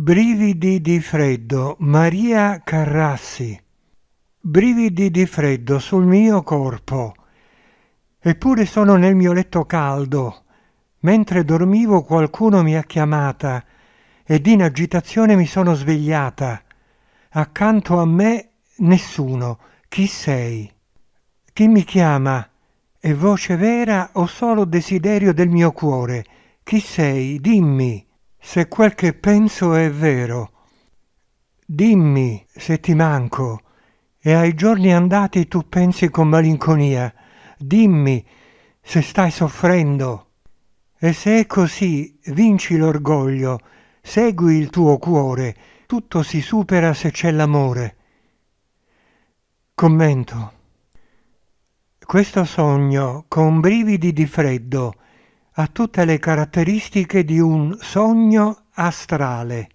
Brividi di freddo, Maria Carrassi. Brividi di freddo sul mio corpo. Eppure sono nel mio letto caldo. Mentre dormivo qualcuno mi ha chiamata ed in agitazione mi sono svegliata. Accanto a me nessuno. Chi sei? Chi mi chiama? È voce vera o solo desiderio del mio cuore? Chi sei? Dimmi se quel che penso è vero. Dimmi se ti manco e ai giorni andati tu pensi con malinconia. Dimmi se stai soffrendo. E se è così, vinci l'orgoglio, segui il tuo cuore, tutto si supera se c'è l'amore. Commento. Questo sogno, con brividi di freddo, ha tutte le caratteristiche di un sogno astrale.